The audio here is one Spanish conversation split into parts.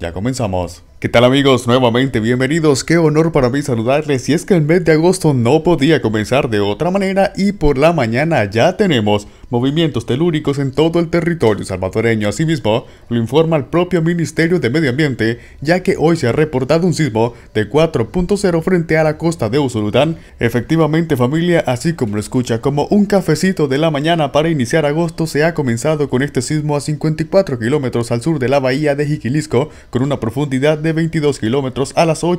ya comenzamos. ¿Qué tal amigos? Nuevamente bienvenidos. Qué honor para mí saludarles. Y es que el mes de agosto no podía comenzar de otra manera y por la mañana ya tenemos movimientos telúricos en todo el territorio salvadoreño. Asimismo, lo informa el propio Ministerio de Medio Ambiente, ya que hoy se ha reportado un sismo de 4.0 frente a la costa de Usulután. Efectivamente, familia, así como lo escucha, como un cafecito de la mañana para iniciar agosto, se ha comenzado con este sismo a 54 kilómetros al sur de la bahía de Jiquilisco, con una profundidad de 22 kilómetros a las 8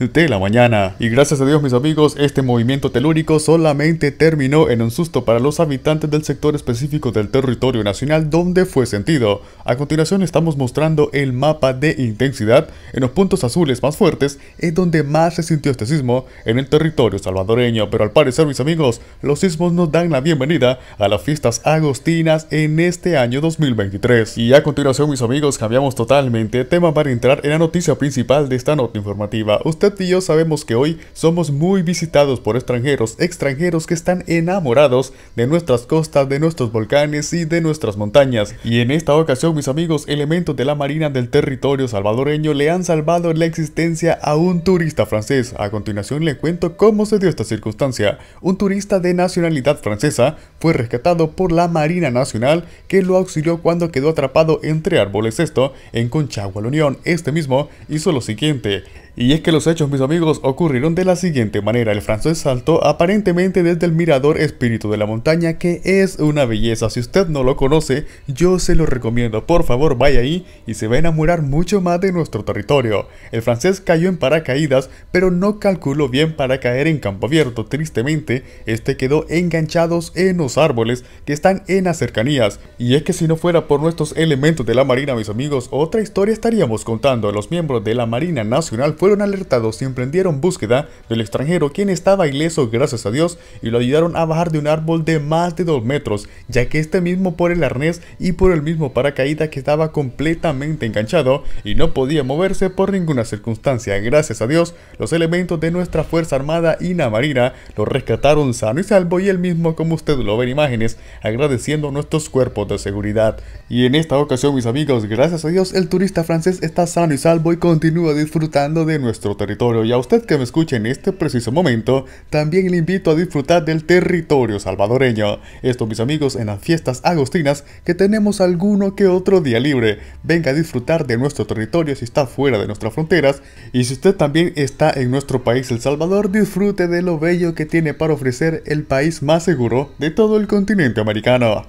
de la mañana. Y gracias a Dios, mis amigos, este movimiento telúrico solamente terminó en un susto para los habitantes del sector específico del territorio nacional donde fue sentido. A continuación estamos mostrando el mapa de intensidad. En los puntos azules más fuertes es donde más se sintió este sismo en el territorio salvadoreño. Pero al parecer, mis amigos, los sismos nos dan la bienvenida a las fiestas agostinas en este año 2023. Y a continuación, mis amigos, cambiamos totalmente tema para entrar en la noticia principal de esta nota informativa. Usted y yo sabemos que hoy somos muy visitados por extranjeros, extranjeros que están enamorados de nuestro nuestras costas, de nuestros volcanes y de nuestras montañas. Y en esta ocasión, mis amigos, elementos de la Marina del territorio salvadoreño le han salvado la existencia a un turista francés. A continuación le cuento cómo se dio esta circunstancia. Un turista de nacionalidad francesa fue rescatado por la Marina Nacional que lo auxilió cuando quedó atrapado entre árboles esto en Conchagua, la Unión. Este mismo hizo lo siguiente, y es que los hechos, mis amigos, ocurrieron de la siguiente manera. El francés saltó aparentemente desde el mirador Espíritu de la Montaña, que es una belleza. Si usted no lo conoce, yo se lo recomiendo. Por favor, vaya ahí y se va a enamorar mucho más de nuestro territorio. El francés cayó en paracaídas, pero no calculó bien para caer en campo abierto. Tristemente, este quedó enganchado en los árboles que están en las cercanías. Y es que si no fuera por nuestros elementos de la Marina, mis amigos, otra historia estaríamos contando. a Los miembros de la Marina Nacional fueron alertados y emprendieron búsqueda del extranjero quien estaba ileso gracias a Dios y lo ayudaron a bajar de un árbol de más de 2 metros, ya que este mismo por el arnés y por el mismo paracaídas que estaba completamente enganchado y no podía moverse por ninguna circunstancia. Gracias a Dios, los elementos de nuestra Fuerza Armada y la Marina lo rescataron sano y salvo y el mismo como usted lo ve en imágenes, agradeciendo nuestros cuerpos de seguridad. Y en esta ocasión mis amigos, gracias a Dios, el turista francés está sano y salvo y continúa disfrutando de nuestro territorio y a usted que me escuche en este preciso momento, también le invito a disfrutar del territorio salvadoreño. Esto mis amigos en las fiestas agostinas que tenemos alguno que otro día libre. Venga a disfrutar de nuestro territorio si está fuera de nuestras fronteras y si usted también está en nuestro país El Salvador, disfrute de lo bello que tiene para ofrecer el país más seguro de todo el continente americano.